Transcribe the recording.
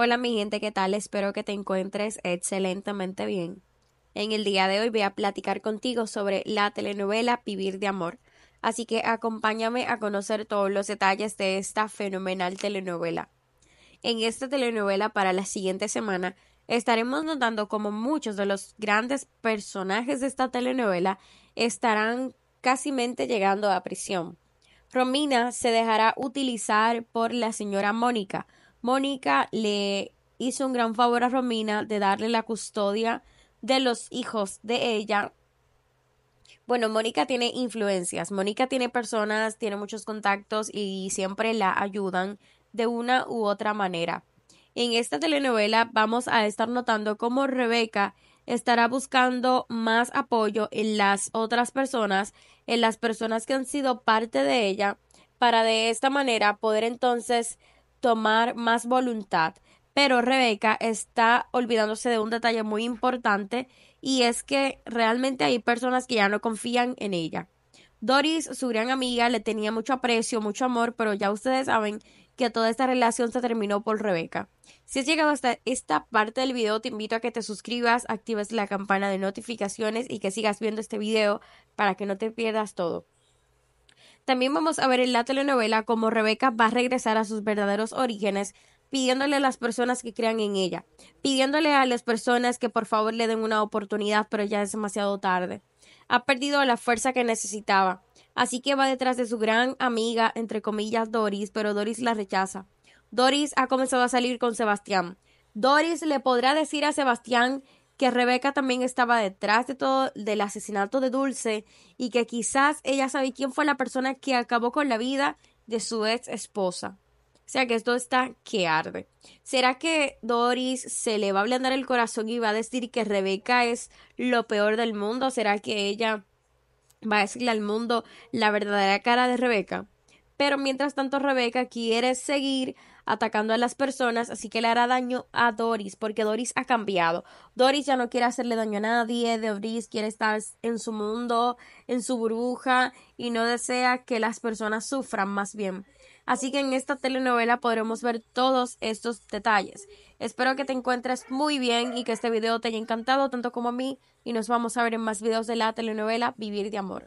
Hola mi gente, ¿qué tal? Espero que te encuentres excelentemente bien. En el día de hoy voy a platicar contigo sobre la telenovela Vivir de Amor, así que acompáñame a conocer todos los detalles de esta fenomenal telenovela. En esta telenovela para la siguiente semana estaremos notando como muchos de los grandes personajes de esta telenovela estarán casi llegando a prisión. Romina se dejará utilizar por la señora Mónica, Mónica le hizo un gran favor a Romina de darle la custodia de los hijos de ella. Bueno, Mónica tiene influencias, Mónica tiene personas, tiene muchos contactos y siempre la ayudan de una u otra manera. En esta telenovela vamos a estar notando cómo Rebeca estará buscando más apoyo en las otras personas, en las personas que han sido parte de ella, para de esta manera poder entonces tomar más voluntad. Pero Rebeca está olvidándose de un detalle muy importante y es que realmente hay personas que ya no confían en ella. Doris, su gran amiga, le tenía mucho aprecio, mucho amor, pero ya ustedes saben que toda esta relación se terminó por Rebeca. Si has llegado hasta esta parte del video, te invito a que te suscribas, actives la campana de notificaciones y que sigas viendo este video para que no te pierdas todo. También vamos a ver en la telenovela cómo Rebeca va a regresar a sus verdaderos orígenes, pidiéndole a las personas que crean en ella, pidiéndole a las personas que por favor le den una oportunidad, pero ya es demasiado tarde. Ha perdido la fuerza que necesitaba, así que va detrás de su gran amiga, entre comillas, Doris, pero Doris la rechaza. Doris ha comenzado a salir con Sebastián. Doris le podrá decir a Sebastián que Rebeca también estaba detrás de todo del asesinato de Dulce y que quizás ella sabe quién fue la persona que acabó con la vida de su ex esposa. O sea que esto está que arde. ¿Será que Doris se le va a ablandar el corazón y va a decir que Rebeca es lo peor del mundo? ¿Será que ella va a decirle al mundo la verdadera cara de Rebeca? Pero mientras tanto, Rebeca quiere seguir atacando a las personas, así que le hará daño a Doris, porque Doris ha cambiado. Doris ya no quiere hacerle daño a nadie, Doris quiere estar en su mundo, en su burbuja, y no desea que las personas sufran más bien. Así que en esta telenovela podremos ver todos estos detalles. Espero que te encuentres muy bien y que este video te haya encantado tanto como a mí y nos vamos a ver en más videos de la telenovela Vivir de Amor.